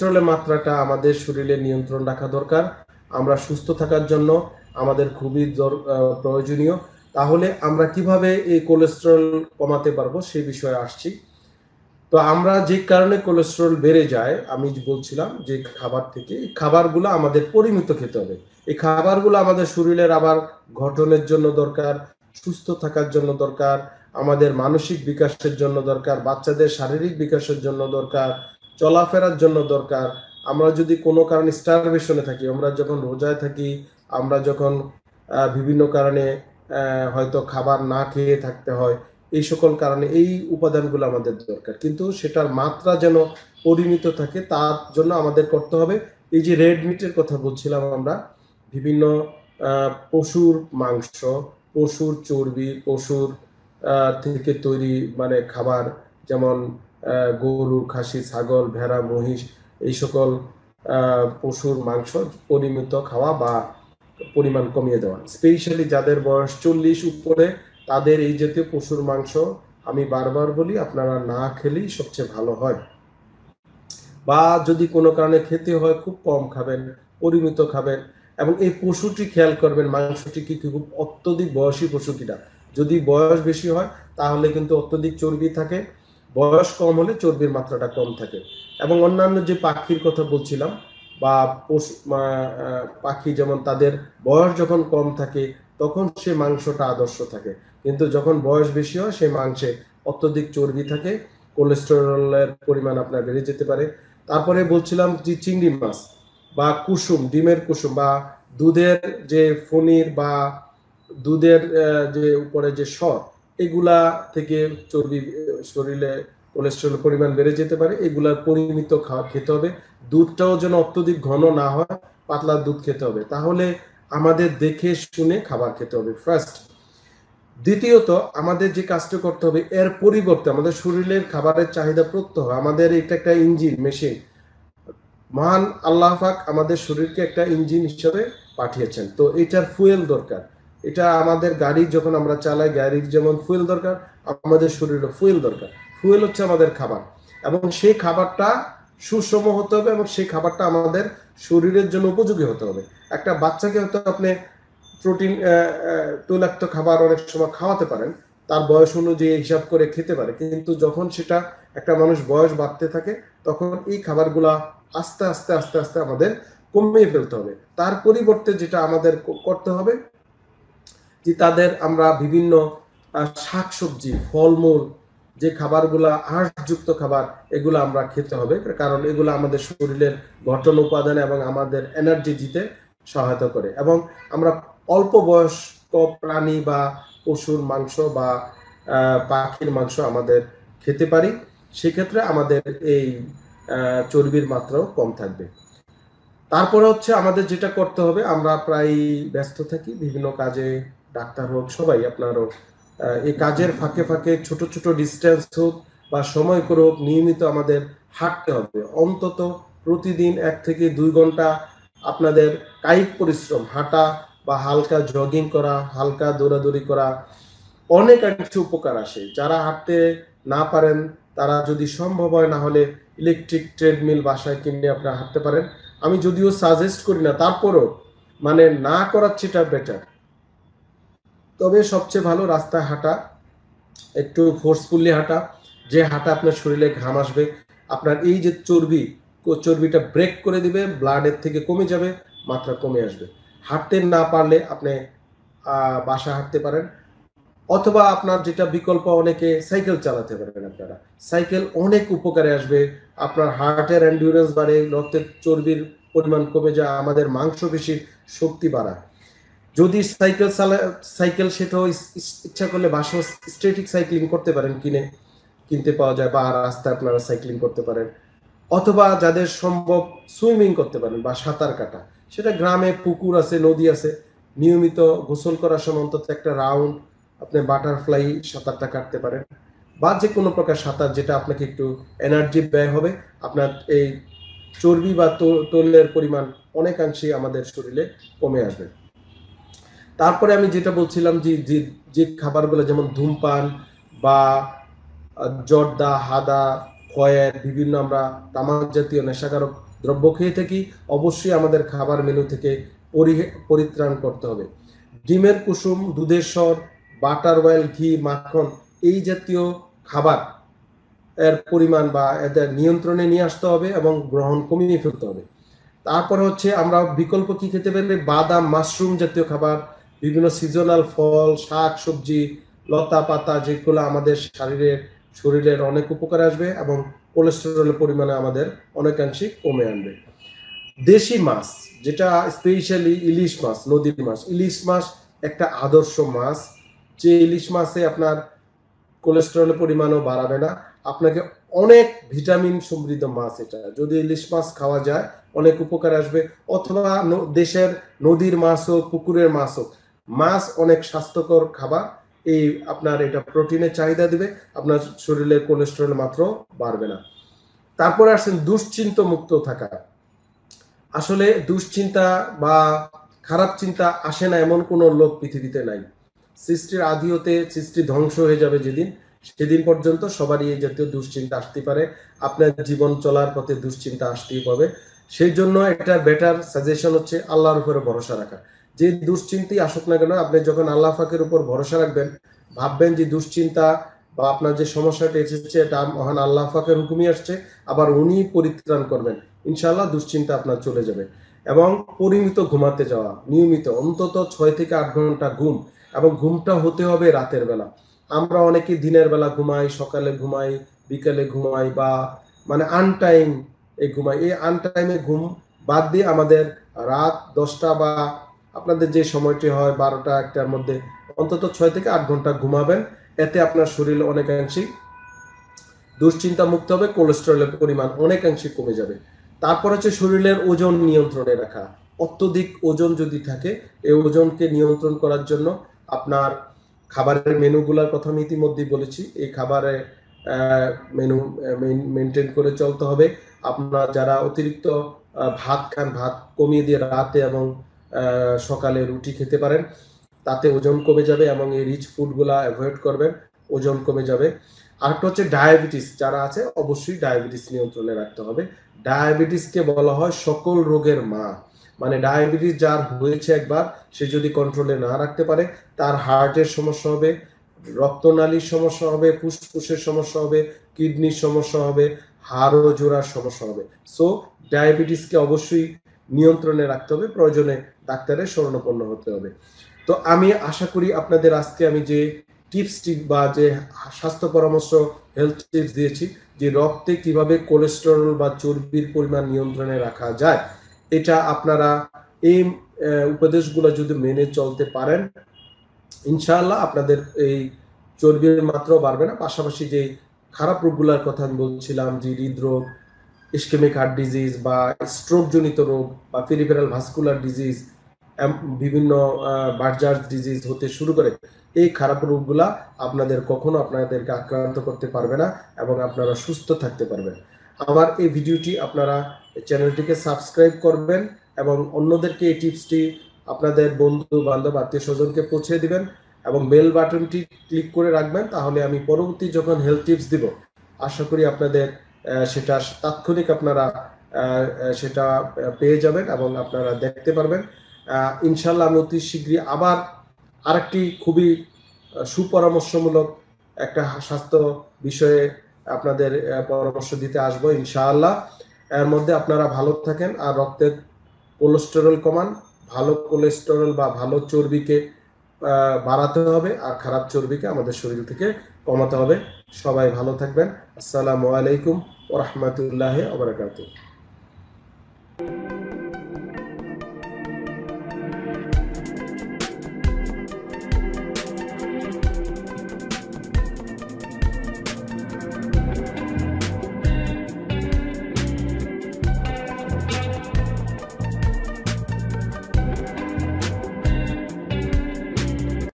কোলেস্ট্রলের মাত্রাটা আমাদের শরীরে নিয়ন্ত্রণ রাখা দরকার আমরা সুস্থ থাকার জন্য আমাদের খুবই প্রয়োজনীয় তাহলে আমরা কিভাবে এই কোলেস্ট্রল কমাতে পারবো সেই বিষয়ে আসছি তো আমরা যে কারণে কোলেস্ট্রল বেড়ে যায় আমি বলছিলাম যে খাবার থেকে এই খাবারগুলো আমাদের পরিমিত খেতে হবে এই খাবারগুলো আমাদের শরীরের আবার গঠনের জন্য দরকার সুস্থ থাকার জন্য দরকার আমাদের মানসিক বিকাশের জন্য দরকার বাচ্চাদের শারীরিক বিকাশের জন্য দরকার চলাফেরার জন্য দরকার আমরা যদি কোনো কারণে স্টারভেশনে থাকি আমরা যখন রোজায় থাকি আমরা যখন বিভিন্ন কারণে হয়তো খাবার না খেয়ে থাকতে হয় এই সকল কারণে এই উপাদানগুলো আমাদের দরকার কিন্তু সেটার মাত্রা যেন পরিমিত থাকে তার জন্য আমাদের করতে হবে এই যে রেড মিটের কথা বলছিলাম আমরা বিভিন্ন পশুর মাংস পশুর চর্বি পশুর থেকে তৈরি মানে খাবার যেমন গরু খাসি ছাগল ভেড়া মহিষ এই সকল পশুর মাংস পরিমিত খাওয়া বা পরিমাণ কমিয়ে দেওয়া স্পেশালি যাদের বয়স চল্লিশ উপরে তাদের এই জাতীয় পশুর মাংস আমি বারবার বলি আপনারা না খেলেই সবচেয়ে ভালো হয় বা যদি কোনো কারণে খেতে হয় খুব কম খাবেন পরিমিত খাবেন এবং এই পশুটি খেয়াল করবেন মাংসটি কি খুব অত্যধিক বয়সী পশু কিনা যদি বয়স বেশি হয় তাহলে কিন্তু অত্যধিক চর্বি থাকে বয়স কম হলে চর্বির মাত্রাটা কম থাকে এবং অন্যান্য যে পাখির কথা বলছিলাম বা পাখি যেমন তাদের বয়স যখন কম থাকে তখন সে মাংসটা আদর্শ থাকে কিন্তু যখন বয়স বেশি হয় সেই মাংসে অত্যধিক চর্বি থাকে কোলেস্টেরলের পরিমাণ আপনার বেড়ে যেতে পারে তারপরে বলছিলাম যে চিংড়ি মাছ বা কুসুম ডিমের কুসুম বা দুধের যে ফনির বা দুধের যে উপরে যে সর এগুলা থেকে চর্বি শরীরে কোলেস্ট্রল পরিমাণ বেড়ে যেতে পারে এগুলার পরিমিত খাওয়া খেতে হবে দুধটাও যেন অত্যধিক ঘন না হয় পাতলা দুধ খেতে হবে তাহলে আমাদের দেখে শুনে খাবার খেতে হবে ফার্স্ট দ্বিতীয়ত আমাদের যে কাজটা করতে হবে এর পরিবর্তে আমাদের শরীরের খাবারের চাহিদা প্রত্যহ আমাদের এটা একটা ইঞ্জিন মেশিন মহান আল্লাহ আমাদের শরীরকে একটা ইঞ্জিন হিসাবে পাঠিয়েছেন তো এটার ফুয়েল দরকার এটা আমাদের গাড়ি যখন আমরা চালাই গাড়ির যেমন ফুয়েল দরকার আমাদের শরীরে ফুয়েল দরকার ফুয়েল হচ্ছে আমাদের খাবার এবং সেই খাবারটা সুষম হতে হবে এবং সেই খাবারটা আমাদের শরীরের জন্য উপযোগী হতে হবে একটা বাচ্চাকে হয়তো আপনি প্রোটিন তৈলাক্ত খাবার অনেক সময় খাওয়াতে পারেন তার বয়স অনুযায়ী হিসাব করে খেতে পারে কিন্তু যখন সেটা একটা মানুষ বয়স বাড়তে থাকে তখন এই খাবারগুলা আস্তে আস্তে আস্তে আস্তে আমাদের কমিয়ে ফেলতে হবে তার পরিবর্তে যেটা আমাদের করতে হবে যে তাদের আমরা বিভিন্ন শাকসবজি ফলমূল যে খাবারগুলা আঁশযুক্ত খাবার এগুলো আমরা খেতে হবে কারণ এগুলো আমাদের শরীরের গঠন উপাদান এবং আমাদের এনার্জি দিতে সহায়তা করে এবং আমরা অল্প বয়স্ক প্রাণী বা পশুর মাংস বা পাখির মাংস আমাদের খেতে পারি সেক্ষেত্রে আমাদের এই চর্বির মাত্রাও কম থাকবে তারপরে হচ্ছে আমাদের যেটা করতে হবে আমরা প্রায় ব্যস্ত থাকি বিভিন্ন কাজে ডাক্তার হোক সবাই আপনার হোক এই কাজের ফাঁকে ফাঁকে ছোট ছোট ডিস্টেন্স হোক বা সময় করে হোক নিয়মিত আমাদের হাঁটতে হবে অন্তত প্রতিদিন এক থেকে দুই ঘন্টা আপনাদের কায়িক পরিশ্রম হাঁটা বা হালকা জগিং করা হালকা দৌড়াদৌড়ি করা অনেক কিছু উপকার আসে যারা হাঁটতে না পারেন তারা যদি সম্ভব হয় না হলে ইলেকট্রিক ট্রেডমিল বাসায় কিনে আপনারা হাঁটতে পারেন আমি যদিও সাজেস্ট করি না তারপরও মানে না করার সেটা বেটার তবে সবচেয়ে ভালো রাস্তায় হাঁটা একটু ফোর্সফুলি হাঁটা যে হাঁটা আপনার শরীরে ঘাম আসবে আপনার এই যে চর্বি চর্বিটা ব্রেক করে দিবে ব্লাডের থেকে কমে যাবে মাত্রা কমে আসবে হাঁটতে না পারলে আপনি বাসা হাঁটতে পারেন অথবা আপনার যেটা বিকল্প অনেকে সাইকেল চালাতে পারবেন আপনারা সাইকেল অনেক উপকারে আসবে আপনার হার্টের অ্যান্ডুরেন্স বাড়ে রক্তের চর্বির পরিমাণ কমে যায় আমাদের মাংসপেশির শক্তি বাড়ায় যদি সাইকেল চালা সাইকেল সেটাও ইচ্ছা করলে বাসাও স্ট্রেটিক সাইক্লিং করতে পারেন কিনে কিনতে পাওয়া যায় বা রাস্তায় আপনারা সাইক্লিং করতে পারেন অথবা যাদের সম্ভব সুইমিং করতে পারেন বা সাঁতার কাটা সেটা গ্রামে পুকুর আছে নদী আছে নিয়মিত গোসল করার সময় অন্তত একটা রাউন্ড আপনি বাটারফ্লাই সাঁতারটা কাটতে পারেন বা যে কোনো প্রকার সাঁতার যেটা আপনাকে একটু এনার্জি ব্যয় হবে আপনার এই চর্বি বা তোলের পরিমাণ অনেকাংশেই আমাদের শরীরে কমে আসবে তারপরে আমি যেটা বলছিলাম যে যে খাবারগুলো যেমন ধূমপান বা জর্দা হাদা খয়ের বিভিন্ন আমরা তামাক জাতীয় নেশাকারক দ্রব্য খেয়ে থাকি অবশ্যই আমাদের খাবার মেনু থেকে পরিত্রাণ করতে হবে ডিমের কুসুম দুধের সর বাটার অয়েল ঘি মাখন এই জাতীয় খাবার এর পরিমাণ বা এদের নিয়ন্ত্রণে নিয়ে আসতে হবে এবং গ্রহণ কমিয়ে ফেলতে হবে তারপরে হচ্ছে আমরা বিকল্প কি খেতে পারি বাদাম মাশরুম জাতীয় খাবার বিভিন্ন সিজনাল ফল শাক সবজি লতা পাতা যেগুলো আমাদের শারীরের শরীরের অনেক উপকার আসবে এবং কোলেস্টেরলের পরিমাণে আমাদের অনেকাংশে কমে আনবে দেশি মাছ যেটা স্পেশালি ইলিশ মাছ নদীর মাছ ইলিশ মাছ একটা আদর্শ মাছ যে ইলিশ মাছে আপনার কোলেস্টেরলের পরিমাণও বাড়াবে না আপনাকে অনেক ভিটামিন সমৃদ্ধ মাছ এটা যদি ইলিশ মাছ খাওয়া যায় অনেক উপকার আসবে অথবা দেশের নদীর মাছ হোক পুকুরের মাছ হোক মাছ অনেক স্বাস্থ্যকর খাবার এই আপনার এটা প্রোটিনের চাহিদা দিবে আপনার শরীরের কোলেস্ট্রল মাত্র বাড়বে না তারপরে আসেন দুশ্চিন্ত মুক্ত থাকা আসলে দুশ্চিন্তা বা খারাপ চিন্তা আসে না এমন কোনো লোক পৃথিবীতে নাই সৃষ্টির আদি হতে সৃষ্টি ধ্বংস হয়ে যাবে যেদিন সেদিন পর্যন্ত সবারই এই জাতীয় দুশ্চিন্তা আসতে পারে আপনার জীবন চলার পথে দুশ্চিন্তা আসতেই পাবে সেই জন্য একটা বেটার সাজেশন হচ্ছে আল্লাহর উপরে ভরসা রাখা যে দুশ্চিন্তাই আসুক না কেন আপনি যখন আল্লাহ ফাঁকের উপর ভরসা রাখবেন ভাববেন যে দুশ্চিন্তা বা আপনার যে সমস্যাটা এসেছে এটা মহান আল্লাহ ফাঁকের হুকুমই আসছে আবার উনি পরিত্রাণ করবেন ইনশাল্লাহ দুশ্চিন্তা আপনার চলে যাবে এবং পরিমিত ঘুমাতে যাওয়া নিয়মিত অন্তত ছয় থেকে আট ঘন্টা ঘুম এবং ঘুমটা হতে হবে রাতের বেলা আমরা অনেকে দিনের বেলা ঘুমাই সকালে ঘুমাই বিকালে ঘুমাই বা মানে আনটাইম এই ঘুমাই এই আনটাইমে ঘুম বাদ দিয়ে আমাদের রাত দশটা বা আপনাদের যে সময়টি হয় বারোটা একটার মধ্যে অন্তত ছয় থেকে আট ঘন্টা ঘুমাবেন এতে আপনার শরীর অনেকাংশেই দুশ্চিন্তা মুক্ত হবে কোলেস্ট্রলের পরিমাণ অনেকাংশে কমে যাবে তারপর হচ্ছে শরীরের ওজন নিয়ন্ত্রণে রাখা অত্যধিক ওজন যদি থাকে এই ওজনকে নিয়ন্ত্রণ করার জন্য আপনার খাবারের মেনুগুলার কথা আমি ইতিমধ্যেই বলেছি এই খাবারে মেনু মেনটেন করে চলতে হবে আপনার যারা অতিরিক্ত ভাত খান ভাত কমিয়ে দিয়ে রাতে এবং সকালে রুটি খেতে পারেন তাতে ওজন কমে যাবে এবং এই রিচ ফুডগুলা অ্যাভয়েড করবেন ওজন কমে যাবে আরেকটা হচ্ছে ডায়াবেটিস যারা আছে অবশ্যই ডায়াবেটিস নিয়ন্ত্রণে রাখতে হবে ডায়াবেটিসকে বলা হয় সকল রোগের মা মানে ডায়াবেটিস যার হয়েছে একবার সে যদি কন্ট্রোলে না রাখতে পারে তার হার্টের সমস্যা হবে রক্তনালীর সমস্যা হবে ফুসফুসের সমস্যা হবে কিডনির সমস্যা হবে হাড় ও জোড়ার সমস্যা হবে সো ডায়াবেটিসকে অবশ্যই নিয়ন্ত্রণে রাখতে হবে প্রয়োজনে ডাক্তারের স্বর্ণপন্ন হতে হবে তো আমি আশা করি আপনাদের আজকে আমি যে টিপসটি বা যে স্বাস্থ্য পরামর্শ হেলথ টিপস দিয়েছি যে রক্তে কিভাবে কোলেস্টেরল বা চর্বির পরিমাণ নিয়ন্ত্রণে রাখা যায় এটা আপনারা এই উপদেশগুলো যদি মেনে চলতে পারেন ইনশাআল্লাহ আপনাদের এই চর্বির মাত্রাও বাড়বে না পাশাপাশি যে খারাপ রোগগুলোর কথা আমি বলছিলাম যে হৃদরোগ ইস্কেমিক হার্ট ডিজিজ বা স্ট্রোকজনিত রোগ বা পেরিফেরাল ভাস্কুলার ডিজিজ বিভিন্ন বার্জার্স ডিজিজ হতে শুরু করে এই খারাপ রোগগুলা আপনাদের কখনো আপনাদেরকে আক্রান্ত করতে পারবে না এবং আপনারা সুস্থ থাকতে পারবেন আমার এই ভিডিওটি আপনারা চ্যানেলটিকে সাবস্ক্রাইব করবেন এবং অন্যদেরকে এই টিপসটি আপনাদের বন্ধু বান্ধব আত্মীয় স্বজনকে পৌঁছে দিবেন এবং বেল বাটনটি ক্লিক করে রাখবেন তাহলে আমি পরবর্তী যখন হেলথ টিপস দিব আশা করি আপনাদের সেটা তাৎক্ষণিক আপনারা সেটা পেয়ে যাবেন এবং আপনারা দেখতে পারবেন ইনশাল্লাহ আমি অতি শীঘ্রই আবার আরেকটি খুবই সুপরামর্শমূলক একটা স্বাস্থ্য বিষয়ে আপনাদের পরামর্শ দিতে আসবো ইনশাআল্লাহ এর মধ্যে আপনারা ভালো থাকেন আর রক্তের কোলেস্টেরল কমান ভালো কোলেস্টেরল বা ভালো চর্বিকে বাড়াতে হবে আর খারাপ চর্বিকে আমাদের শরীর থেকে কমাতে হবে সবাই ভালো থাকবেন আসসালামু আলাইকুম ওরহমতুল্লাহ আবরকাত